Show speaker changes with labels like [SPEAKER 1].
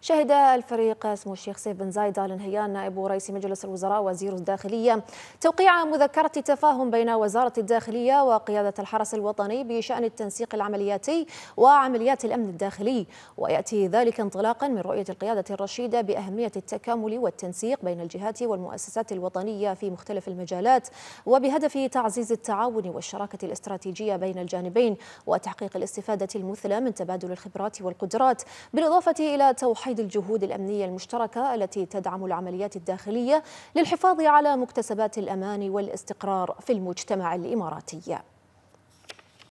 [SPEAKER 1] شهد الفريق سمو الشيخ سيف بن زايد آل نهيان نائب رئيس مجلس الوزراء وزير الداخلية توقيع مذكرة تفاهم بين وزارة الداخلية وقيادة الحرس الوطني بشأن التنسيق العملياتي وعمليات الأمن الداخلي ويأتي ذلك انطلاقا من رؤية القيادة الرشيدة بأهمية التكامل والتنسيق بين الجهات والمؤسسات الوطنية في مختلف المجالات وبهدف تعزيز التعاون والشراكة الاستراتيجية بين الجانبين وتحقيق الاستفادة المثلى من تبادل الخبرات والقدرات بالإضافة إلى توحيد توحيد الجهود الأمنية المشتركة التي تدعم العمليات الداخلية للحفاظ على مكتسبات الأمان والاستقرار في المجتمع الإماراتي